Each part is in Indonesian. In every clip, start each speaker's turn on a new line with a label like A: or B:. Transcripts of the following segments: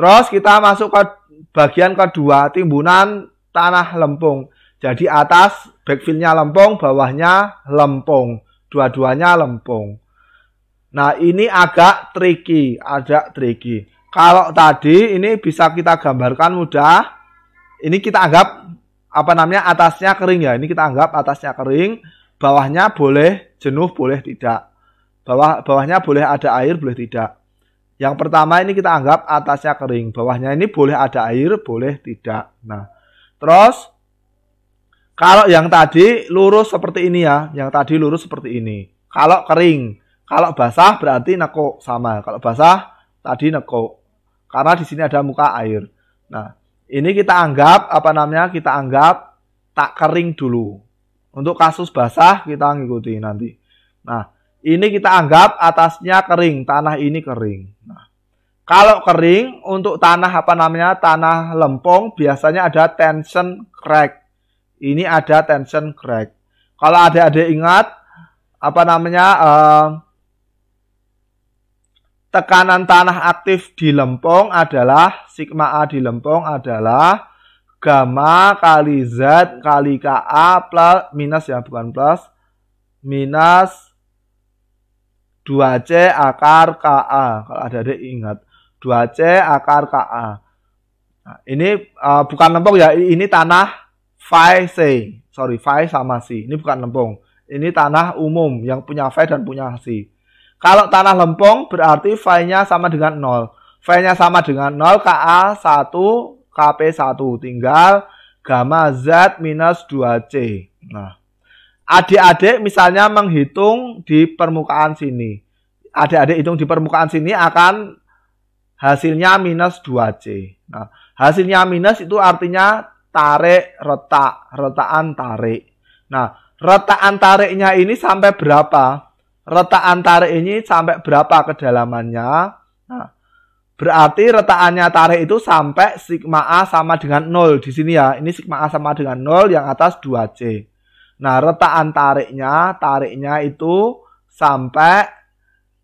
A: Terus kita masuk ke bagian kedua, timbunan tanah lempung. Jadi atas backfillnya lempung, bawahnya lempung. Dua-duanya lempung. Nah ini agak tricky, agak tricky. Kalau tadi ini bisa kita gambarkan mudah. Ini kita anggap apa namanya atasnya kering ya. Ini kita anggap atasnya kering, bawahnya boleh jenuh, boleh tidak. Bawah bawahnya boleh ada air, boleh tidak. Yang pertama ini kita anggap atasnya kering, bawahnya ini boleh ada air, boleh tidak. Nah, terus kalau yang tadi lurus seperti ini ya, yang tadi lurus seperti ini. Kalau kering, kalau basah berarti neko sama. Kalau basah tadi neko Karena di sini ada muka air. Nah, ini kita anggap apa namanya? Kita anggap tak kering dulu. Untuk kasus basah kita ngikuti nanti. Nah, ini kita anggap atasnya kering, tanah ini kering. Nah, kalau kering untuk tanah apa namanya? Tanah lempung biasanya ada tension crack. Ini ada tension crack. Kalau ada-ada ingat apa namanya? Eh, tekanan tanah aktif di lempung adalah sigma A di lempung adalah gamma kali Z kali KA plus minus ya bukan plus minus 2C akar KA. Kalau ada ingat. 2C akar KA. Nah, ini uh, bukan lempung ya, ini tanah phi C. Sorry, phi sama C. Ini bukan lempung. Ini tanah umum yang punya phi dan punya C. Kalau tanah lempung berarti phi-nya sama dengan 0. Phi-nya sama dengan 0, KA 1, KP 1. Tinggal gamma Z minus 2C. Nah, adik-adik misalnya menghitung di permukaan sini. Adik-adik hitung di permukaan sini akan hasilnya minus 2C. Nah, hasilnya minus itu artinya tarik retak, retakan tarik. Nah, retakan tariknya ini sampai berapa? Retakan tarik ini sampai berapa kedalamannya? Nah, Berarti retakannya tarik itu sampai sigma A sama dengan 0 di sini ya. Ini sigma A sama dengan 0 yang atas 2C. Nah, retakan tariknya, tariknya itu sampai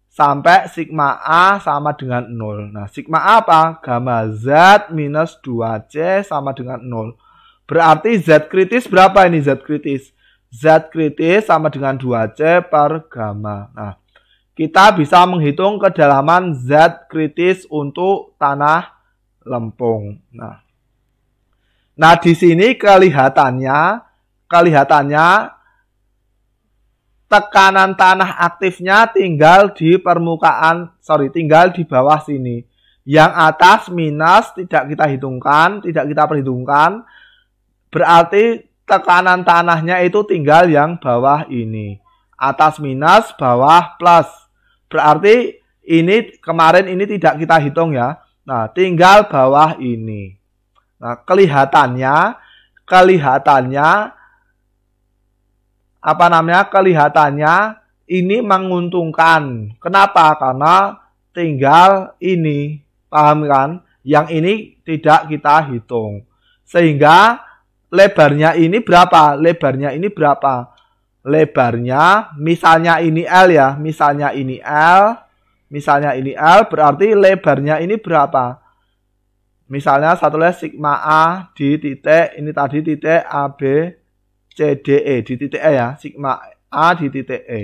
A: sampai sigma A sama dengan 0. Nah, sigma A apa? Gamma Z minus 2C sama dengan 0. Berarti Z kritis berapa ini Z kritis? Z kritis sama dengan 2C per gamma. Nah, kita bisa menghitung kedalaman Z kritis untuk tanah lempung. Nah, nah di sini kelihatannya kelihatannya tekanan tanah aktifnya tinggal di permukaan, sorry, tinggal di bawah sini. Yang atas minus tidak kita hitungkan, tidak kita perhitungkan, berarti tekanan tanahnya itu tinggal yang bawah ini. Atas minus, bawah plus. Berarti ini kemarin ini tidak kita hitung ya. Nah, tinggal bawah ini. Nah, kelihatannya, kelihatannya apa namanya kelihatannya ini menguntungkan. Kenapa? Karena tinggal ini, paham kan? Yang ini tidak kita hitung. Sehingga lebarnya ini berapa? Lebarnya ini berapa? Lebarnya misalnya ini L ya, misalnya ini L, misalnya ini L berarti lebarnya ini berapa? Misalnya satu sigma A di titik, ini tadi titik AB CDE di titik E ya, sigma A di titik E.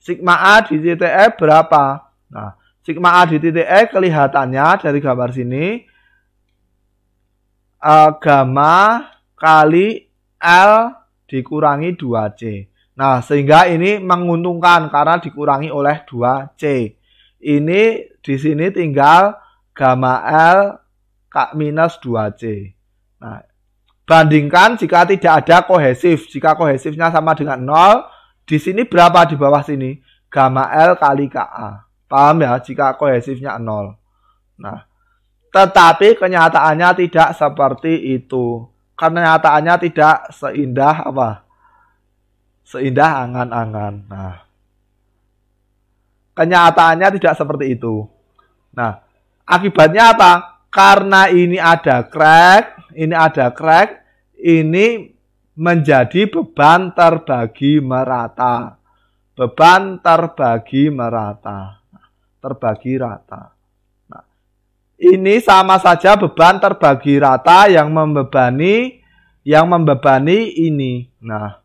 A: Sigma A di titik E berapa? Nah, sigma A di titik E kelihatannya dari gambar sini uh, gamma kali L dikurangi 2C. Nah, sehingga ini menguntungkan karena dikurangi oleh 2C. Ini di sini tinggal gamma L minus 2C. Nah, Bandingkan jika tidak ada kohesif. Jika kohesifnya sama dengan 0, di sini berapa di bawah sini? Gamma L kali KA. Paham ya jika kohesifnya 0. Nah, tetapi kenyataannya tidak seperti itu. karena Kenyataannya tidak seindah apa? Seindah angan-angan. Nah, kenyataannya tidak seperti itu. Nah, akibatnya apa? Karena ini ada crack, ini ada crack, ini menjadi beban terbagi merata. Beban terbagi merata. Terbagi rata. Nah, ini sama saja beban terbagi rata yang membebani yang membebani ini. Nah,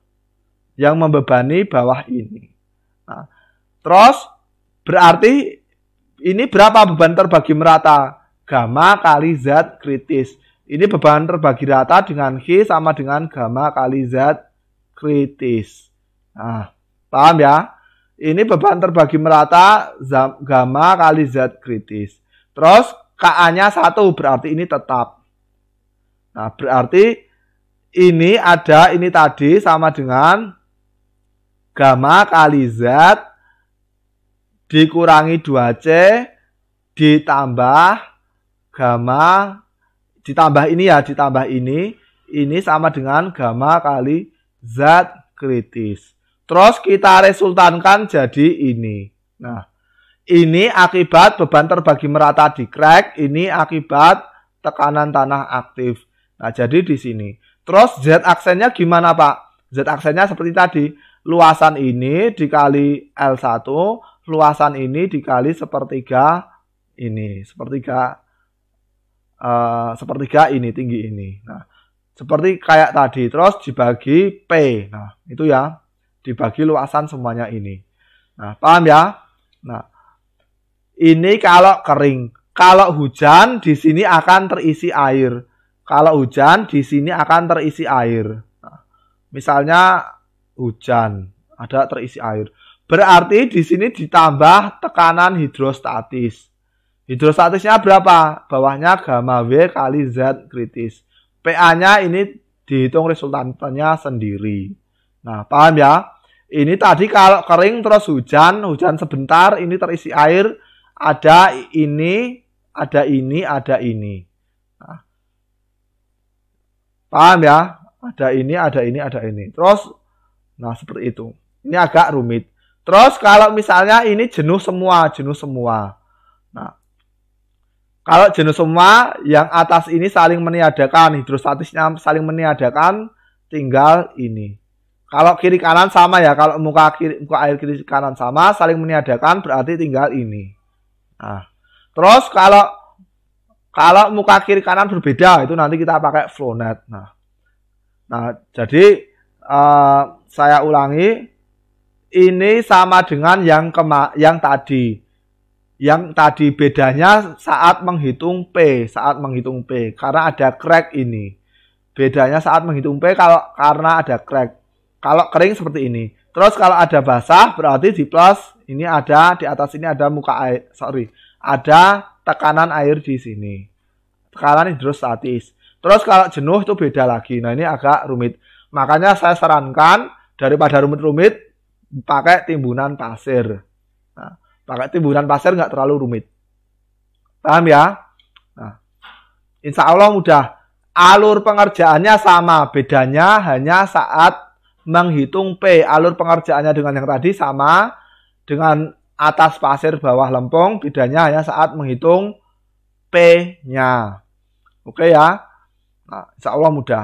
A: yang membebani bawah ini. Nah, terus berarti ini berapa beban terbagi merata? Gamma kali Z kritis. Ini beban terbagi rata dengan G sama dengan gamma kali Z kritis. Nah, paham ya? Ini beban terbagi merata gamma kali Z kritis. Terus KA-nya 1 berarti ini tetap. Nah, berarti ini ada ini tadi sama dengan gamma kali Z dikurangi 2C ditambah gamma ditambah ini ya, ditambah ini, ini sama dengan gamma kali zat kritis. Terus kita resultankan jadi ini. Nah, ini akibat beban terbagi merata di crack, ini akibat tekanan tanah aktif. Nah, jadi di sini. Terus Z aksennya gimana, Pak? Z aksennya seperti tadi. Luasan ini dikali L1, luasan ini dikali sepertiga ini, sepertiga Eh, sepertiga ini tinggi ini. Nah, seperti kayak tadi terus dibagi P. Nah, itu ya dibagi luasan semuanya ini. Nah, paham ya? Nah, ini kalau kering. Kalau hujan di sini akan terisi air. Kalau hujan di sini akan terisi air. Nah, misalnya hujan ada terisi air. Berarti di sini ditambah tekanan hidrostatis. Hidrostatisnya berapa? Bawahnya gamma W kali Z kritis. PA-nya ini dihitung resultannya sendiri. Nah, paham ya? Ini tadi kalau kering terus hujan, hujan sebentar, ini terisi air, ada ini, ada ini, ada ini. Nah, paham ya? Ada ini, ada ini, ada ini. Terus, nah seperti itu. Ini agak rumit. Terus kalau misalnya ini jenuh semua, jenuh semua. Kalau jenis semua yang atas ini saling meniadakan, hidrostatisnya saling meniadakan, tinggal ini. Kalau kiri kanan sama ya, kalau muka kiri muka air kiri kanan sama, saling meniadakan berarti tinggal ini. Nah, terus kalau kalau muka kiri kanan berbeda itu nanti kita pakai flownet. Nah, nah jadi uh, saya ulangi, ini sama dengan yang kema yang tadi yang tadi bedanya saat menghitung P, saat menghitung P karena ada crack ini. Bedanya saat menghitung P kalau karena ada crack. Kalau kering seperti ini. Terus kalau ada basah berarti di plus ini ada di atas ini ada muka air, sorry, ada tekanan air di sini. Tekanan hidrostatis. Terus kalau jenuh itu beda lagi. Nah, ini agak rumit. Makanya saya sarankan daripada rumit-rumit pakai timbunan pasir. Pakai timbunan pasir nggak terlalu rumit. Paham ya? Nah, insya Allah mudah. Alur pengerjaannya sama, bedanya hanya saat menghitung P. Alur pengerjaannya dengan yang tadi sama, dengan atas pasir bawah lempung, bedanya hanya saat menghitung P-nya. Oke ya? Nah, insya Allah mudah.